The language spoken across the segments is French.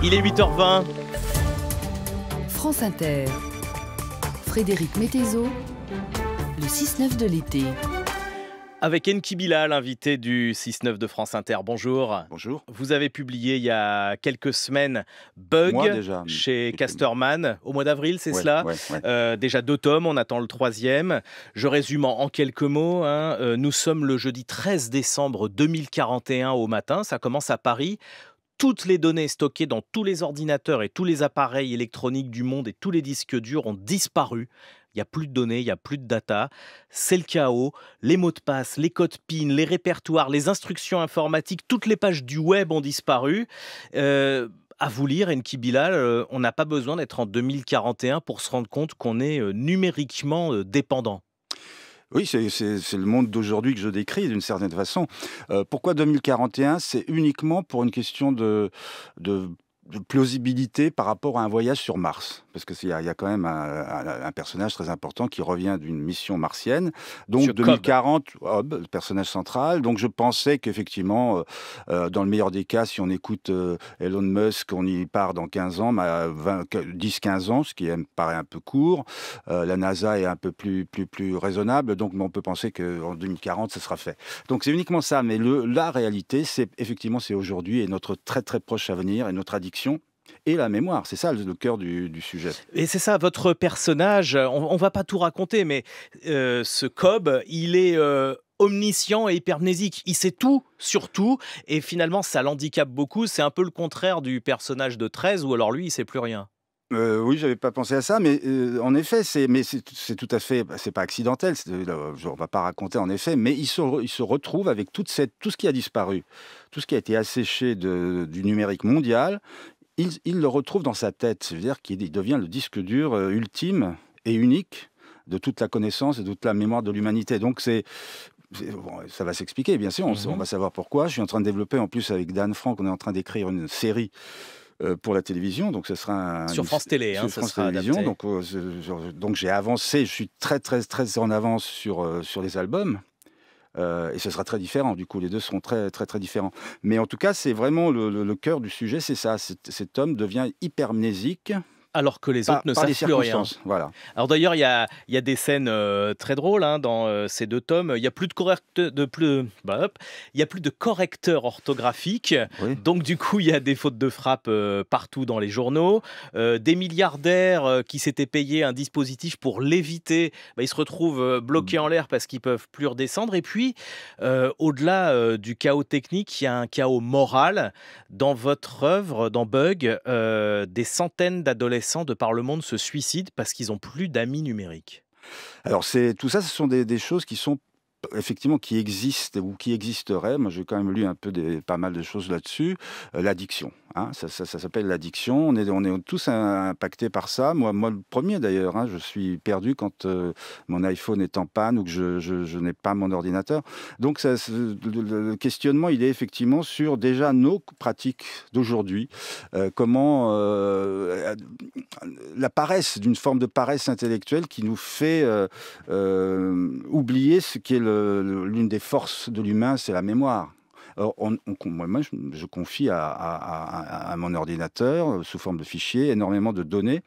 Il est 8h20. France Inter. Frédéric Métézo, le 6-9 de l'été. Avec Enkibila, l'invité du 6-9 de France Inter. Bonjour. Bonjour. Vous avez publié il y a quelques semaines Bug chez Casterman au mois d'avril, c'est cela euh, Déjà deux tomes, on attend le troisième. Je résume en quelques mots. Hein. Euh, nous sommes le jeudi 13 décembre 2041 au matin. Ça commence à Paris toutes les données stockées dans tous les ordinateurs et tous les appareils électroniques du monde et tous les disques durs ont disparu. Il n'y a plus de données, il n'y a plus de data. C'est le chaos. Les mots de passe, les codes PIN, les répertoires, les instructions informatiques, toutes les pages du web ont disparu. Euh, à vous lire, Enki Bilal, euh, on n'a pas besoin d'être en 2041 pour se rendre compte qu'on est euh, numériquement dépendant. Oui, c'est le monde d'aujourd'hui que je décris d'une certaine façon. Euh, pourquoi 2041 C'est uniquement pour une question de plausibilité par rapport à un voyage sur Mars parce qu'il y, y, a quand même un, personnage très important qui revient d'une mission martienne. Donc 2040, le personnage central. Donc je pensais qu'effectivement, euh, euh, dans le meilleur des cas, si on écoute euh, Elon Musk, on y part dans 15 ans, 10-15 ans, ce qui me paraît un peu court. la NASA est un peu plus, plus, plus raisonnable, donc on peut penser qu'en 2040, ce sera fait. Donc c'est uniquement ça, mais le, la réalité, c'est effectivement, c'est aujourd'hui et notre très très proche avenir et notre addiction et la mémoire. C'est ça le cœur du, sujet. Et c'est ça, votre personnage, on, va pas tout raconter, mais euh, ce Cobb, il est euh, omniscient et hypermnésique. Il sait tout surtout, et finalement, ça l'handicape beaucoup. C'est un peu le contraire du personnage de 13, où alors lui, il sait plus rien. Euh, oui, j'avais pas pensé à ça, mais euh, en effet, c'est mais c'est tout à fait, bah, c'est pas accidentel. Euh, on va pas raconter en effet, mais il se, retrouve avec toute cette, tout ce qui a disparu, tout ce qui a été asséché du numérique mondial il, le retrouve dans sa tête, c'est-à-dire qu'il devient le disque dur euh, ultime et unique de toute la connaissance et de toute la mémoire de l'humanité. Donc c'est ça va s'expliquer, bien sûr, on, mhm. va savoir pourquoi. Je suis en train de développer, en plus, avec Dan Franck, on est en train d'écrire une série euh, pour la télévision, donc ce sera sur France Télé, ça hein, sera Donc, euh, donc j'ai avancé, je suis très très très en avance sur sur les albums euh, et ce sera très différent, du coup, les deux seront très, très, très différents. Mais en tout cas, c'est vraiment le, cœur du sujet, c'est ça. cet homme devient hypermnésique, alors que les autres ne savent plus rien. Voilà. Alors d'ailleurs, il y a, des scènes euh, très drôles hein, dans euh, ces deux tomes. Il n'y a plus de de plus, bah, y a plus de bah, correcteur orthographique. Donc du coup, il y a des fautes de frappe euh, partout dans les journaux. des milliardaires qui s'étaient payés un dispositif pour l'éviter, bah, ils se retrouvent bloqués mm. en l'air parce qu'ils peuvent plus redescendre. Et puis, au-delà du chaos technique, il y a un chaos moral dans votre œuvre, dans Bug, des centaines d'adolescents de par le monde se suicident parce qu'ils n'ont plus d'amis numériques alors c'est tout ça, ce sont des, choses qui sont effectivement qui existe ou qui existerait, moi j'ai quand même lu un peu des, pas mal de choses là-dessus, euh, l'addiction. Hein. ça, s'appelle l'addiction, on est, on est tous impactés par ça. Moi, moi le premier d'ailleurs, hein, je suis perdu quand euh, mon iPhone est en panne ou que je, je, n'ai pas mon ordinateur. Donc le, questionnement, il est effectivement sur déjà nos pratiques d'aujourd'hui, euh, comment la paresse, d'une forme de paresse intellectuelle qui nous fait oublier ce qui est le l'une des forces de l'humain, c'est la mémoire. Alors, on, moi, je, confie à, mon ordinateur, euh, sous forme de fichiers, énormément de données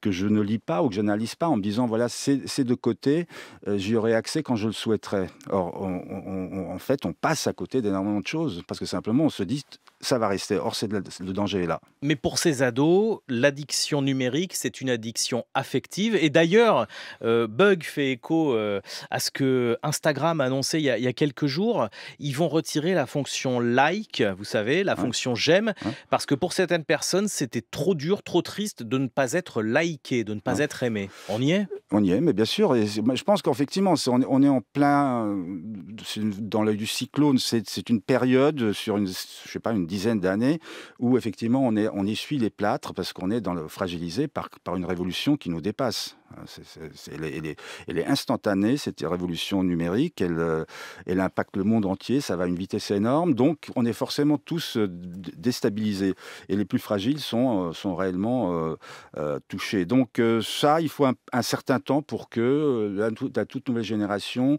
que je ne lis pas ou que j'analyse pas en me disant, voilà, c'est de côté, euh, j'y aurai accès quand je le souhaiterais. Or, en fait, on passe à côté d'énormément de choses, parce que simplement, on se dit, ça va rester. Or, c'est le danger est là. Mais pour ces ados, l'addiction numérique, c'est une addiction affective. Et d'ailleurs, euh, Bug fait écho euh, à ce que Instagram a annoncé il y a, quelques jours. Ils vont retirer la fonction like, vous savez, la fonction j'aime, parce que pour certaines personnes, c'était trop dur, trop triste de ne pas être liké, de ne pas être aimé. On y est On y est, mais bien sûr. je pense qu'effectivement, on est en plein euh, dans l'œil du cyclone. C'est une période sur une, je sais pas, une dizaine d'années où effectivement on, est, on essuie les plâtres parce qu'on est dans le, fragilisé par, par une révolution qui nous dépasse. Hein, elle, est, instantanée, cette révolution numérique, elle, euh, elle, impacte le monde entier, ça va à une vitesse énorme, donc on est forcément tous euh, déstabilisés. Et les plus fragiles sont, euh, sont réellement touchés. Donc ça, il faut un, certain temps pour que la, toute nouvelle génération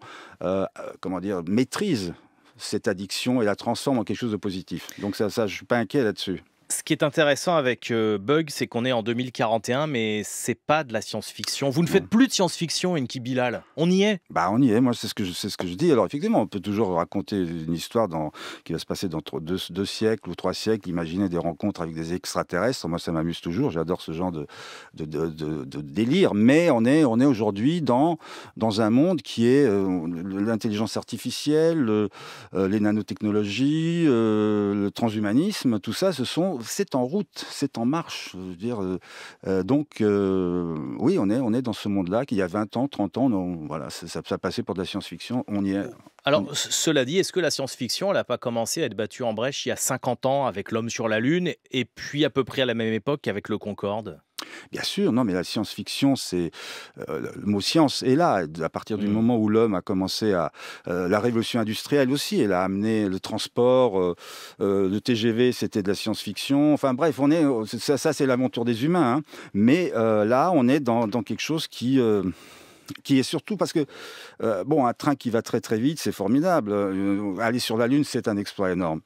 comment dire, maîtrise cette addiction et la transforme en quelque chose de positif. Donc ça, je ne suis pas inquiet là-dessus. Ce qui est intéressant avec euh, Bug, c'est qu'on est en 2041, mais c'est pas de la science-fiction. Vous ne faites plus de science-fiction, Enki Bilal. On y est Bah, on y est. Moi, c'est ce que je, c'est ce que je dis. Alors, effectivement, on peut toujours raconter une histoire dans, qui va se passer dans deux, siècles ou trois siècles. Imaginer des rencontres avec des extraterrestres. Moi, ça m'amuse toujours. J'adore ce genre de, de, délire. Mais on est, on est aujourd'hui dans, dans un monde qui est euh, l'intelligence artificielle, euh, les nanotechnologies, le transhumanisme. Tout ça, ce sont c'est en route, c'est en marche. Je veux dire, euh, euh, donc, euh, oui, on est, on est dans ce monde-là qu'il y a 20 ans, 30 ans, non, voilà, ça, passait pour de la science-fiction, on y est. Alors, cela dit, est-ce que la science-fiction, elle n'a pas commencé à être battue en brèche il y a 50 ans avec L'homme sur la Lune, et puis à peu près à la même époque qu'avec le Concorde Bien sûr, non, mais la science-fiction, c'est euh, le mot science est là. À partir du mmh. moment où l'homme a commencé à euh, la révolution industrielle aussi, elle a amené le transport, euh, le TGV, c'était de la science-fiction. Enfin bref, on est ça, c'est l'aventure des humains. Hein. Mais là, on est dans, quelque chose qui qui est surtout parce que, bon, un train qui va très très vite, c'est formidable. aller sur la Lune, c'est un exploit énorme.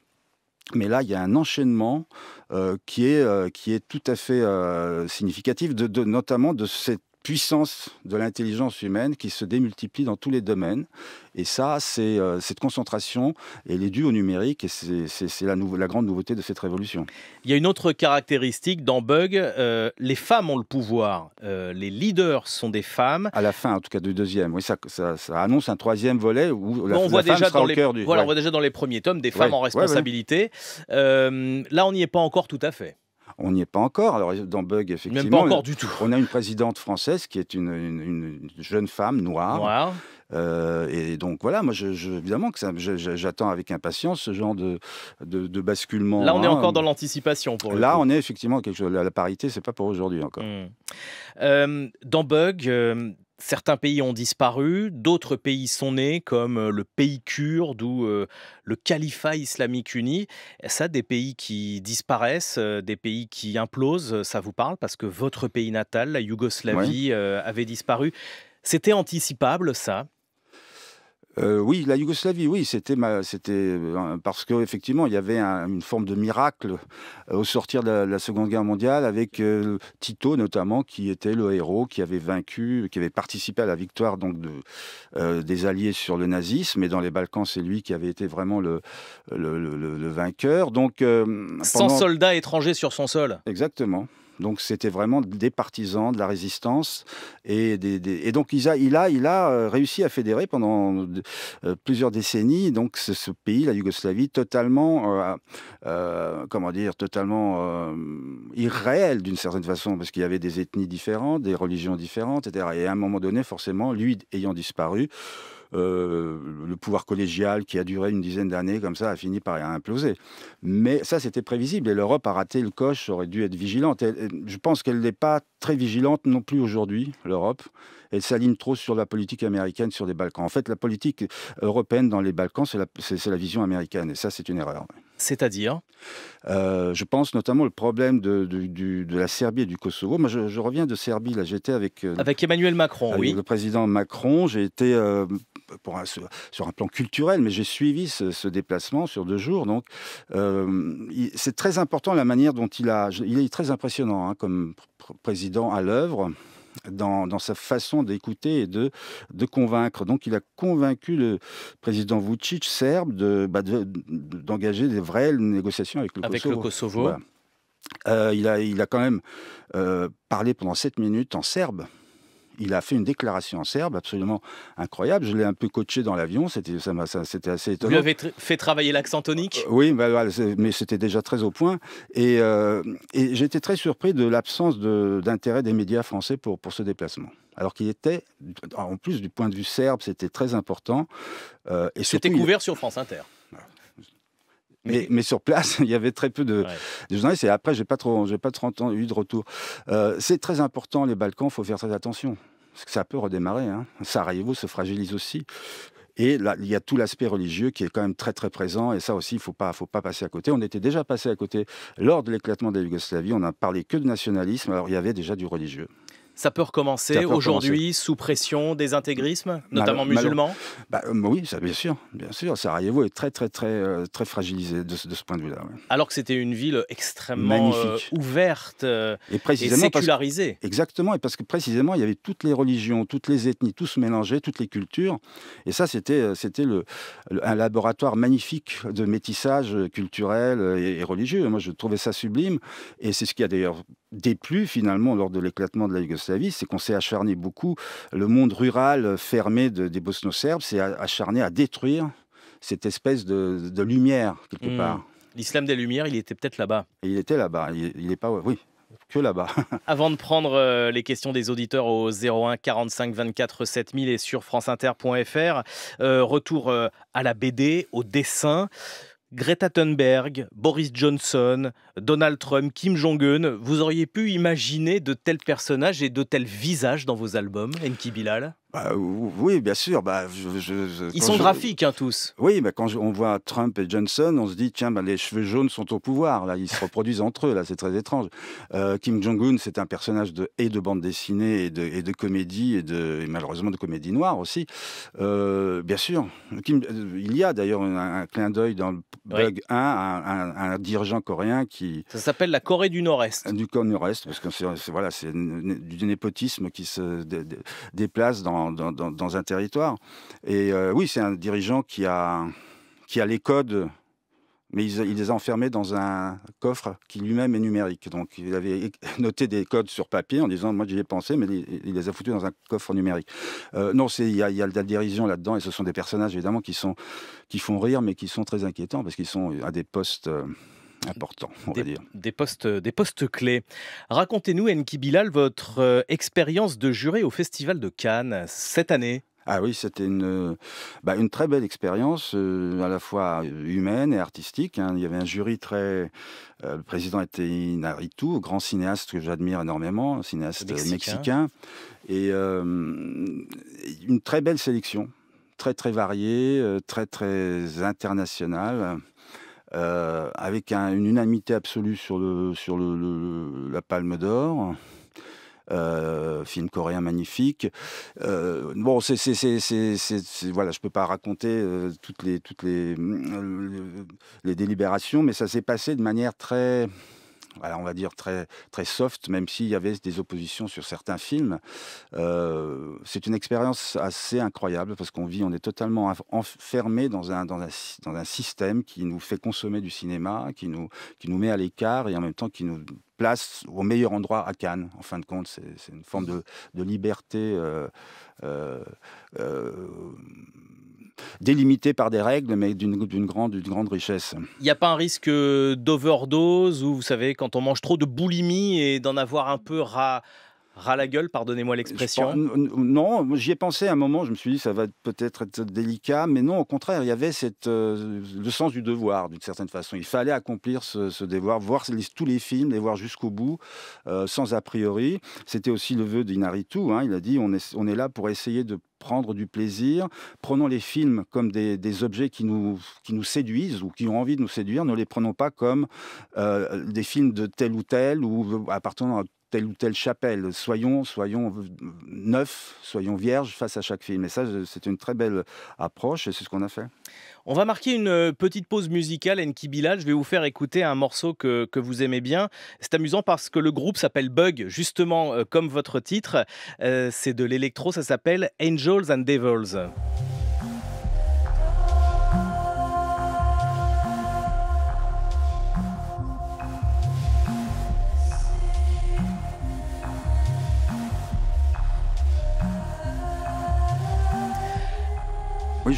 Mais là, il y a un enchaînement euh, qui, est, euh, qui est tout à fait euh, significatif, de, notamment de cette puissance de l'intelligence humaine qui se démultiplie dans tous les domaines. Et ça, c'est euh, cette concentration, elle est due au numérique et c'est la, la, grande nouveauté de cette révolution. Il y a une autre caractéristique dans Bug, euh, les femmes ont le pouvoir, euh, les leaders sont des femmes. À la fin, en tout cas du deuxième, oui, ça, ça, annonce un troisième volet où la, on voit femme déjà sera dans au les, cœur du... Voilà, on voit déjà dans les premiers tomes des femmes en responsabilité. là, on n'y est pas encore tout à fait. On n'y est pas encore. Alors, dans Bug, effectivement. On a une présidente française qui est une, jeune femme noire. Euh, et donc voilà, moi je, évidemment que j'attends avec impatience ce genre de, basculement. Là, on est hein. encore dans l'anticipation pour Là, on est effectivement quelque chose. La, parité, c'est pas pour aujourd'hui encore. Hmm. Euh, dans Bug, euh, Certains pays ont disparu, d'autres pays sont nés, comme le pays kurde ou le califat islamique uni. Ça, des pays qui disparaissent, des pays qui implosent, ça vous parle parce que votre pays natal, la Yougoslavie, avait disparu. C'était anticipable, ça euh, oui, la Yougoslavie, oui, c'était euh, parce que effectivement il y avait une forme de miracle euh, au sortir de la, Seconde Guerre mondiale avec Tito notamment qui était le héros qui avait vaincu, qui avait participé à la victoire donc des Alliés sur le nazisme mais dans les Balkans c'est lui qui avait été vraiment le, vainqueur. Donc soldats étrangers sur son sol. Exactement. Donc c'était vraiment des partisans de la résistance. Et, donc il a, euh, réussi à fédérer pendant euh, plusieurs décennies donc ce, pays, la Yougoslavie, totalement, euh, comment dire, totalement irréel d'une certaine façon, parce qu'il y avait des ethnies différentes, des religions différentes, etc. Et à un moment donné, forcément, lui ayant disparu, euh, le pouvoir collégial qui a duré une dizaine d'années comme ça a fini par imploser. Mais ça, c'était prévisible et l'Europe a raté le coche, aurait dû être vigilante. je pense qu'elle n'est pas très vigilante non plus aujourd'hui, l'Europe. Elle s'aligne trop sur la politique américaine sur les Balkans. En fait, la politique européenne dans les Balkans, c'est la, vision américaine et ça, c'est une erreur. C'est-à-dire euh, Je pense notamment au problème de, la Serbie et du Kosovo. Moi, je, reviens de Serbie. Là, j'étais avec, euh, avec Emmanuel Macron, avec oui. Le président Macron. J'ai été pour sur, un plan culturel, mais j'ai suivi ce, déplacement sur deux jours. Donc, euh, c'est très important la manière dont il a. Il est très impressionnant hein, comme président à l'œuvre. Dans, sa façon d'écouter et de, convaincre. Donc il a convaincu le président Vucic serbe bah, d'engager de, des vraies négociations avec le Kosovo. Euh, il, a, quand même euh, parlé pendant sept minutes en serbe il a fait une déclaration en serbe absolument incroyable. Je l'ai un peu coaché dans l'avion, c'était assez étonnant. Vous lui avez fait travailler l'accent tonique euh, Oui, bah, mais c'était déjà très au point. Et, euh, j'étais très surpris de l'absence d'intérêt des médias français pour, ce déplacement alors qu'il était, en plus du point de vue serbe, c'était très important. Euh, c'était couvert sur France Inter. Mais, sur place, il y avait très peu de, journalistes. Et après, j'ai pas trop, j'ai pas eu de retour. Euh, c'est très important les Balkans. il Faut faire très attention parce que ça peut redémarrer. Hein. Sarajevo se fragilise aussi. Et il y a tout l'aspect religieux qui est quand même très très présent. Et ça aussi, il faut pas, faut pas passer à côté. On était déjà passé à côté lors de l'éclatement de la Yougoslavie. On n'a parlé que de nationalisme. Alors il y avait déjà du religieux. Ça peut recommencer aujourd'hui sous pression des intégrismes, notamment musulmans bah, euh, Oui, bien sûr, bien sûr. Sarajevo est très, très, très, euh, très fragilisé de, ce, point de vue-là. Alors que c'était une ville extrêmement euh, ouverte et, précisément sécularisée. exactement, et parce que précisément, il y avait toutes les religions, toutes les ethnies, tous mélangés, toutes les cultures. Et ça, c'était, c'était le, un laboratoire magnifique de métissage culturel et, et religieux. Moi, je trouvais ça sublime. Et c'est ce qui a d'ailleurs déplu finalement lors de l'éclatement de la Yougoslavie, c'est qu'on s'est acharné beaucoup. Le monde rural euh, fermé des Bosno-Serbes s'est acharné à détruire cette espèce de, lumière quelque hmm. part. L'islam des Lumières, il était peut-être là-bas. Il était là-bas. Il n'est pas. Oui, que là-bas. Avant de prendre euh, les questions des auditeurs au 01 45 24 7000 et sur franceinter.fr, euh, retour à la BD, au dessin. Greta Thunberg, Boris Johnson, Donald Trump, Kim Jong-un, vous auriez pu imaginer de tels personnages et de tels visages dans vos albums, Enki Bilal bah, oui, bien sûr. Bah, Ils sont graphiques, hein, tous. Oui, mais quand on voit Trump et Johnson, on se dit tiens, bah, les cheveux jaunes sont au pouvoir. Là, ils se reproduisent entre eux. Là, c'est très étrange. Euh, Kim Jong-un, c'est un personnage de et de bande dessinée et de, et de comédie et, de, malheureusement de comédie noire aussi. Euh, bien sûr. Euh, il y a d'ailleurs un, clin d'œil dans le Bug 1 un, un, dirigeant coréen qui. Ça s'appelle la Corée du Nord-Est. Du Corée du Nord-Est, parce que c'est voilà, du népotisme qui se déplace dans dans, un territoire. Et euh, oui, c'est un dirigeant qui a, qui a les codes, mais il, les a enfermés dans un coffre qui lui-même est numérique. Donc il avait noté des codes sur papier en disant Moi j'y ai pensé, mais il, les a foutus dans un coffre numérique. Euh, non, il y, a de la dérision là-dedans, et ce sont des personnages évidemment qui, sont, qui font rire, mais qui sont très inquiétants parce qu'ils sont à des postes. Euh, important, on des, va dire. Des postes, des postes clés. Racontez-nous, Enki Bilal, votre euh, expérience de juré au Festival de Cannes cette année. Ah oui, c'était une, euh, bah, une très belle expérience, euh, à la fois humaine et artistique. Hein. Il y avait un jury très. le président était Inaritu, grand cinéaste que j'admire énormément, cinéaste mexicain. mexicain. Et une très belle sélection, très très variée, très très internationale. Euh, avec une unanimité absolue sur, le, sur la Palme d'Or. Euh, film coréen magnifique. Euh, bon, c'est voilà, je peux pas raconter euh, toutes les toutes les les délibérations, mais ça s'est passé de manière très on va dire très, très soft, même s'il y avait des oppositions sur certains films. Euh, c'est une expérience assez incroyable parce qu'on vit, on est totalement enfermé dans un, dans un, dans, un, système qui nous fait consommer du cinéma, qui nous, qui nous met à l'écart et en même temps qui nous place au meilleur endroit à Cannes. En fin de compte, c'est une forme de, liberté. Euh, euh, euh délimité par des règles, mais d'une grande, grande richesse. Il n'y a pas un risque euh, d'overdose ou vous savez, quand on mange trop de boulimie et d'en avoir un peu ras ras la gueule, pardonnez-moi l'expression Non, j'y ai pensé à un moment, je me suis dit ça va peut-être être délicat, mais non, au contraire, il y avait cette, euh, le sens du devoir d'une certaine façon. Il fallait accomplir ce, devoir, voir tous les films, les voir jusqu'au bout, euh, sans a priori. C'était aussi le vœu d'Inaritu, hein, il a dit on est, on est là pour essayer de prendre du plaisir. Prenons les films comme des, objets qui nous, qui nous séduisent ou qui ont envie de nous séduire. Ne les prenons pas comme euh, des films de tel ou tel ou appartenant à telle ou telle chapelle. Soyons, soyons neufs, soyons vierges face à chaque film. Et ça, c'est une très belle approche et c'est ce qu'on a fait. On va marquer une euh, petite pause musicale, Bilal. Je vais vous faire écouter un morceau que, vous aimez bien. C'est amusant parce que le groupe s'appelle Bug, justement, euh, comme votre titre. Euh, c'est de l'électro, ça s'appelle Angels and Devils.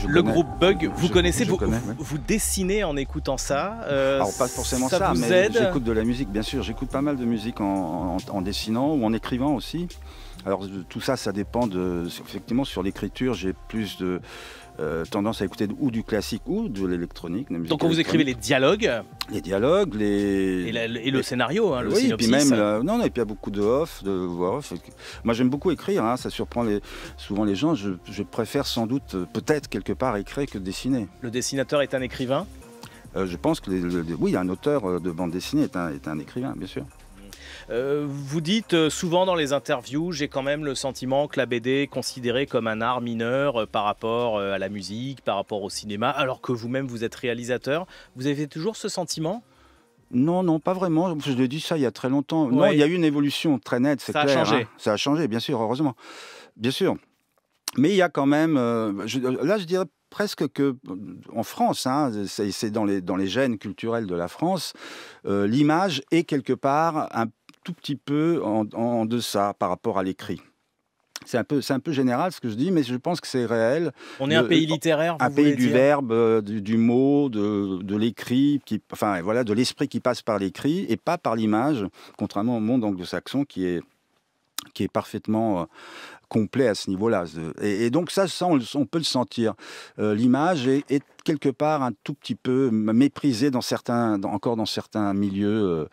le groupe Bug, vous connaissez, vous, dessinez en écoutant ça. Euh, Alors, pas forcément ça, mais j'écoute de la musique, bien sûr. J'écoute pas mal de musique en dessinant ou en écrivant aussi. Alors tout ça, ça dépend de. Effectivement, sur l'écriture, j'ai plus de euh, tendance à écouter ou du classique ou de l'électronique. Donc quand vous écrivez les dialogues Les dialogues, les... Et, le scénario, hein, le Et puis même, non, non, et puis il y a beaucoup de off, de voix off. Moi j'aime beaucoup écrire, hein, ça surprend les... souvent les gens. Je, préfère sans doute, euh, peut-être quelque part, écrire que dessiner. Le dessinateur est un écrivain euh, je pense que oui, un auteur de bande dessinée est un écrivain, bien sûr. Euh, vous dites euh, souvent dans les interviews, j'ai quand même le sentiment que la BD est considérée comme un art mineur euh, par rapport à la musique, par rapport au cinéma, alors que vous-même vous êtes réalisateur. Vous avez toujours ce sentiment non, non, pas vraiment. Je l'ai dit ça il y a très longtemps. Non, il y a eu une évolution très nette, c'est clair. Ça a changé. Hein. Ça a changé, bien sûr, heureusement. Bien sûr. Mais il y a quand même. là, je dirais presque que en France, hein, c'est dans les, dans les gènes culturels de la France, l'image est quelque part un tout petit peu en, en deçà par rapport à l'écrit. C'est un, peu, un peu général ce que je dis, mais je pense que c'est réel. On est un pays littéraire, Un pays du verbe, euh, du, mot, de, de l'écrit, enfin voilà, de l'esprit qui passe par l'écrit et pas par l'image, contrairement au monde anglo-saxon qui est, qui est parfaitement euh, complet à ce niveau-là. Et, donc ça, on, peut le sentir. Euh, l'image est, quelque part un tout petit peu méprisée dans certains, encore dans certains milieux euh,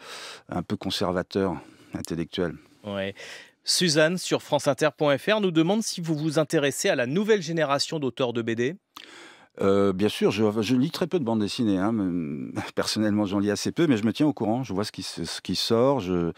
un peu conservateurs, intellectuels. Suzanne sur franceinter.fr nous demande si vous vous intéressez à la nouvelle génération d'auteurs de BD. Euh, bien sûr, je, lis très peu de bandes dessinées. Hein, personnellement, j'en lis assez peu, mais je me tiens au courant. Je vois ce qui, ce qui sort, je,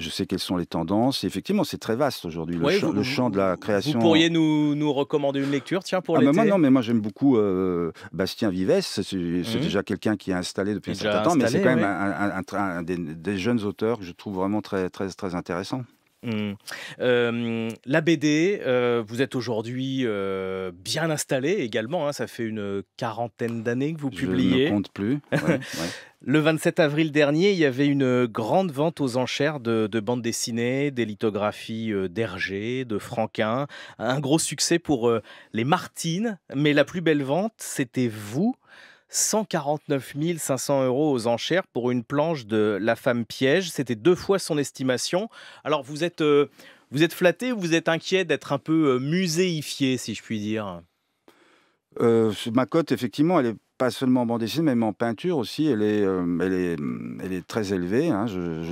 sais quelles sont les tendances. effectivement, c'est très vaste aujourd'hui, le, champ, de la création. Vous pourriez nous, nous recommander une lecture, tiens, pour ah, moi, Non, mais moi, j'aime beaucoup euh, Bastien Vivès. C'est, mhm. déjà quelqu'un qui est installé depuis un certain temps, mais c'est quand même un, des, des, jeunes auteurs que je trouve vraiment très, très, très intéressant. Hmm. Euh, la BD, euh, vous êtes aujourd'hui euh, bien installé également. Hein. ça fait une quarantaine d'années que vous publiez. Je ne compte plus. Le 27 avril dernier, il y avait une grande vente aux enchères de, de bandes dessinées, des lithographies d'Hergé, de Franquin. Un gros succès pour les Martines. Mais la plus belle vente, c'était vous. 149 500 euros aux enchères pour une planche de La femme piège. C'était deux fois son estimation. Alors vous êtes, euh, vous êtes flatté ou vous êtes inquiet d'être un peu euh, muséifié, si je puis dire euh, ma cote, effectivement, elle est pas seulement en bande dessinée, même en peinture aussi, elle est, euh, elle est, mm, elle est très élevée. Hein. je,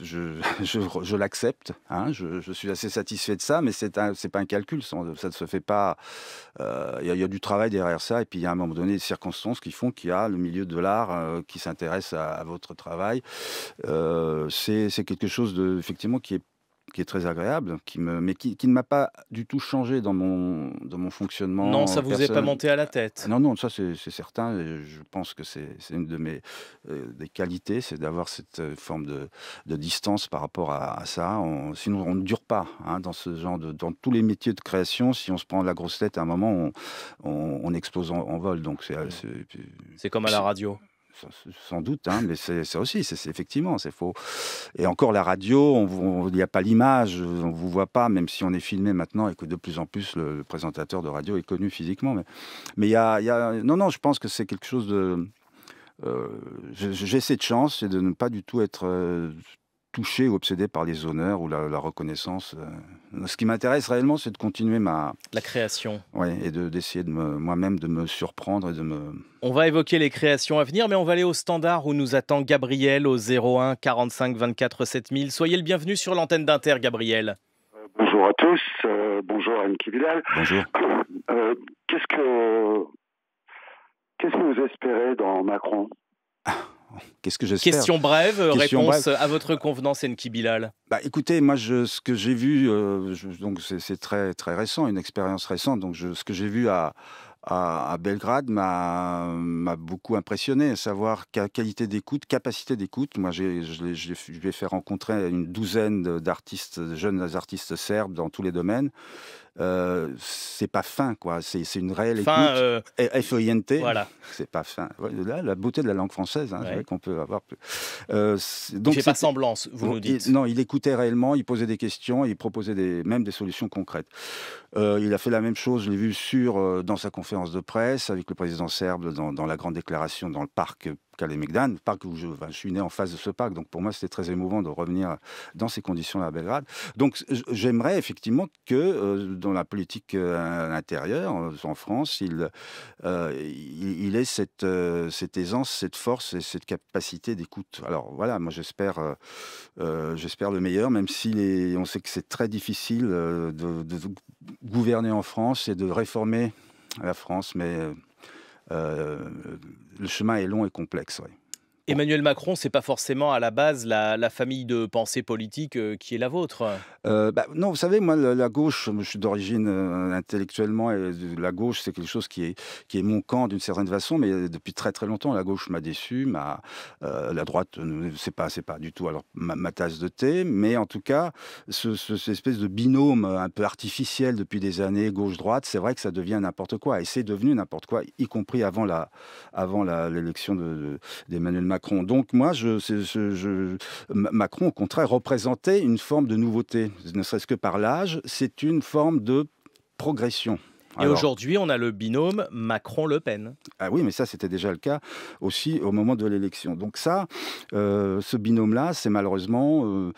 je, je, je l'accepte. Hein. je, suis assez satisfait de ça, mais c'est n'est c'est pas un calcul. Ça, ne se fait pas. Euh, il y, a du travail derrière ça, et puis il y a à un moment donné des circonstances qui font qu'il y a le milieu de l'art euh, qui s'intéresse à, votre travail. c'est, quelque chose de, effectivement qui est qui est très agréable, qui me, mais qui, ne m'a pas du tout changé dans mon, dans mon fonctionnement. Non, ça vous est pas monté à la tête. Ah non, non, ça c'est certain. je pense que c'est une de mes euh, des qualités, c'est d'avoir cette euh, forme de, de, distance par rapport à, ça. sinon, on ne dure pas hein, dans ce genre de, dans tous les métiers de création. Si on se prend la grosse tête, à un moment, on, on, explose en, vol. Donc c'est mmh. comme à la radio sans doute, hein, mais c'est aussi, c'est effectivement, c'est faux. Et encore la radio, il n'y a pas l'image, on ne vous voit pas, même si on est filmé maintenant et que de plus en plus le, présentateur de radio est connu physiquement. Mais il y, a, non, non, je pense que c'est quelque chose de, euh, j'ai cette chance, c'est de ne pas du tout être euh, touché ou obsédé par les honneurs ou la, reconnaissance. Euh. Ce qui m'intéresse réellement, c'est de continuer ma... La création. Oui, et d'essayer de, moi-même de me surprendre et de me... On va évoquer les créations à venir, mais on va aller au standard où nous attend Gabriel au 01 45 24 7000. Soyez le bienvenu sur l'antenne d'Inter, Gabriel. Euh, bonjour à tous, euh, bonjour Anne Kividal. Bonjour. Qu'est-ce que... Qu'est-ce que vous espérez dans Macron quest que j'espère Question brève, réponse à votre convenance, Enki Bilal. Bah, écoutez, moi, ce que j'ai vu, euh, donc c'est très, très récent, une expérience récente, donc ce que j'ai vu à, Belgrade m'a beaucoup impressionné, à savoir qualité d'écoute, capacité d'écoute. Moi, je vais faire fait rencontrer une douzaine d'artistes, jeunes artistes serbes dans tous les domaines. Euh, c'est pas fin, quoi. C'est une réelle fin, écoute. f n t Voilà. C'est pas fin. la beauté de la langue française hein, qu'on peut avoir. Euh, donc, c'est pas semblance, vous nous dites. non, il écoutait réellement, il posait des questions, il proposait des, même des solutions concrètes. Euh, il a fait la même chose, je l'ai vu sur euh, dans sa conférence de presse avec le président serbe dans, dans la grande déclaration dans le parc Calais Megdan, parc où je, je, suis né en face de ce parc. Donc pour moi, c'était très émouvant de revenir dans ces conditions-là à Belgrade. Donc j'aimerais effectivement que euh, dans la politique euh, intérieure euh, en France, il, il, ait cette, aisance, cette force et cette capacité d'écoute. Alors voilà, moi j'espère j'espère le meilleur, même si on sait que c'est très difficile de, de, gouverner en France et de réformer la France, mais euh, le chemin est long et complexe. Emmanuel Macron, c'est pas forcément à la base la, famille de pensée politique euh, qui est la vôtre. Euh, bah, non, vous savez, moi, la, gauche, je suis d'origine euh, intellectuellement, et la gauche, c'est quelque chose qui est, qui est mon camp d'une certaine façon, mais depuis très très longtemps, la gauche m'a déçu, m'a, la droite, c'est pas, c'est pas du tout alors, ma, tasse de thé, mais en tout cas, ce, cette espèce de binôme un peu artificiel depuis des années, gauche-droite, c'est vrai que ça devient n'importe quoi, et c'est devenu n'importe quoi, y compris avant, la, avant l'élection de, d'Emmanuel Macron. Donc moi, Macron, au contraire, représentait une forme de nouveauté, ne serait-ce que par l'âge, c'est une forme de progression. Et aujourd'hui, on a le binôme Macron-Le Pen. Ah oui, mais ça, c'était déjà le cas aussi au moment de l'élection. Donc ça, euh, ce binôme-là, c'est malheureusement... Euh,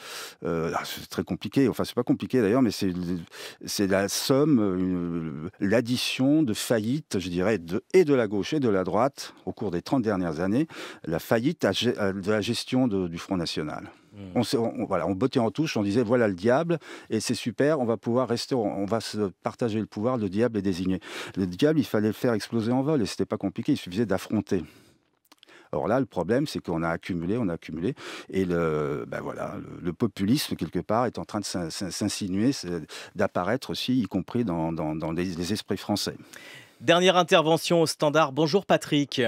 euh, ah, c'est très compliqué, enfin, c'est pas compliqué d'ailleurs, mais c'est la somme, l'addition de faillite, je dirais, de, et de la gauche et de la droite au cours des 30 dernières années, la faillite de la gestion du Front National. On, voilà, on bottait en touche, on disait voilà le diable, et c'est super, on va pouvoir rester, on, va se partager le pouvoir, le diable est désigné. Le diable, il fallait le faire exploser en vol, et c'était pas compliqué, il suffisait d'affronter. Or là, le problème, c'est qu'on a accumulé, on a accumulé, et le, ben voilà, le, populisme, quelque part, est en train de s'insinuer, d'apparaître aussi, y compris dans, les, esprits français. Dernière intervention au standard. Bonjour Patrick.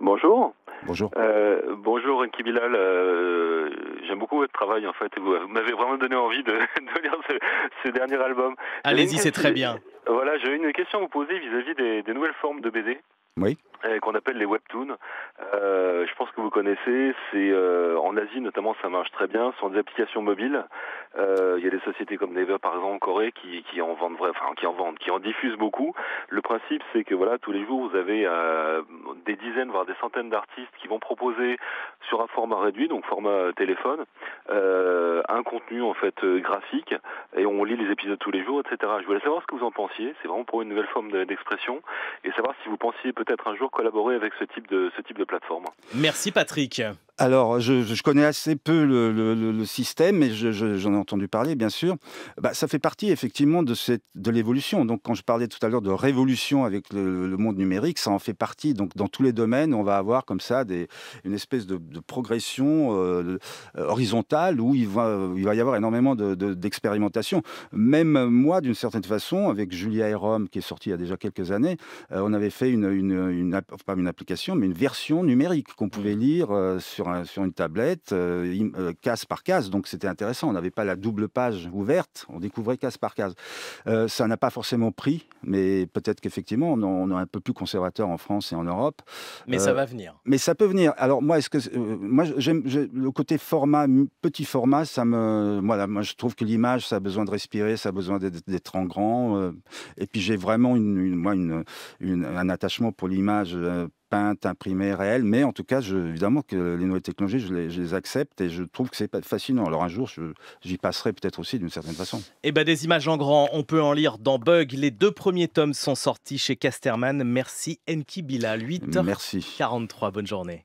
Bonjour. Bonjour. Euh, bonjour beaucoup votre travail en fait. Vous m'avez vraiment donné envie de, lire ce, dernier album. Allez-y, c'est très bien. Voilà, j'ai une question à vous poser vis-à-vis des, des nouvelles formes de BD. Oui euh, qu'on appelle les webtoons. Euh, je pense que vous connaissez. C'est euh, en Asie notamment, ça marche très bien. Ce sont des applications mobiles. Il y a des sociétés comme Naver par exemple en Corée qui, en vendent, vrai, qui en vendent, qui en diffusent beaucoup. Le principe, c'est que voilà, tous les jours, vous avez des dizaines voire des centaines d'artistes qui vont proposer sur un format réduit, donc format téléphone, un contenu en fait graphique et on lit les épisodes tous les jours, etc. Je voulais savoir ce que vous en pensiez. C'est vraiment pour une nouvelle forme d'expression et savoir si vous pensiez peut peut-être un jour collaborer avec ce type de, ce type de plateforme. Merci Patrick alors, je, connais assez peu le, système, mais j'en ai entendu parler, bien sûr. Bah, ça fait partie, effectivement, de, de l'évolution. Donc, quand je parlais tout à l'heure de révolution avec le, monde numérique, ça en fait partie. Donc, dans tous les domaines, on va avoir comme ça une espèce de, progression euh, euh, horizontale où il va, il va y avoir énormément d'expérimentation. Même euh, moi, d'une certaine façon, avec Julia Rome, qui est sortie il y a déjà quelques années, on avait fait une, une, pas une application, mais une version numérique qu'on pouvait mmh. lire sur sur, une tablette, euh, euh, casse par case. Donc c'était intéressant. On n'avait pas la double page ouverte. On découvrait case par case. Euh, ça n'a pas forcément pris, mais peut-être qu'effectivement, on, est un peu plus conservateur en France et en Europe. Mais ça va venir. Mais ça peut venir. Alors moi, est-ce que moi j'aime le côté format, petit format, ça me, voilà, moi je trouve que l'image, ça a besoin de respirer, ça a besoin d'être en grand. et puis j'ai vraiment une, un attachement pour l'image imprimé imprimé Mais en tout cas, je, évidemment que les nouvelles technologies, je les, accepte et je trouve que c'est fascinant. Alors un jour, j'y passerai peut-être aussi d'une certaine façon. Et eh ben des images en grand, on peut en lire dans Bug. Les deux premiers tomes sont sortis chez Casterman. Merci Enki Bila, 8 Merci. 43 Bonne journée.